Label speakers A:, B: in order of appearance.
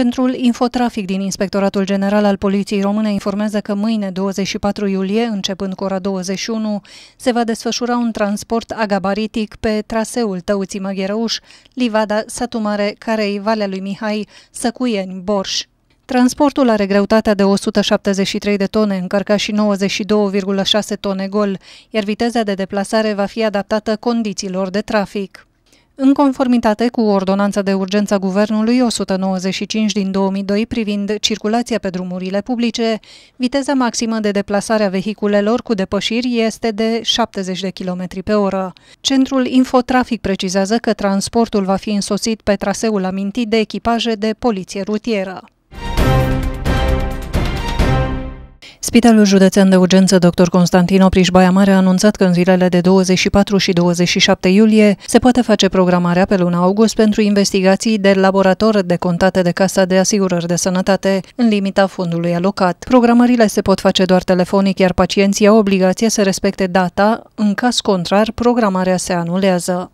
A: Centrul Infotrafic din Inspectoratul General al Poliției Române informează că mâine, 24 iulie, începând cu ora 21, se va desfășura un transport agabaritic pe traseul Tăuții Măgherăuș, Livada, Satu Mare, Carei, Valea lui Mihai, Săcuieni, Borș. Transportul are greutatea de 173 de tone, încărcat și 92,6 tone gol, iar viteza de deplasare va fi adaptată condițiilor de trafic. În conformitate cu ordonanța de urgență a Guvernului 195 din 2002 privind circulația pe drumurile publice, viteza maximă de deplasare a vehiculelor cu depășiri este de 70 de km pe oră. Centrul Infotrafic precizează că transportul va fi însoțit pe traseul amintit de echipaje de poliție rutieră. Spitalul Județean de Urgență Dr. Constantin Baia Mare a anunțat că în zilele de 24 și 27 iulie se poate face programarea pe luna august pentru investigații de laborator de contate de Casa de Asigurări de Sănătate în limita fondului alocat. Programările se pot face doar telefonic, iar pacienții au obligația să respecte data, în caz contrar programarea se anulează.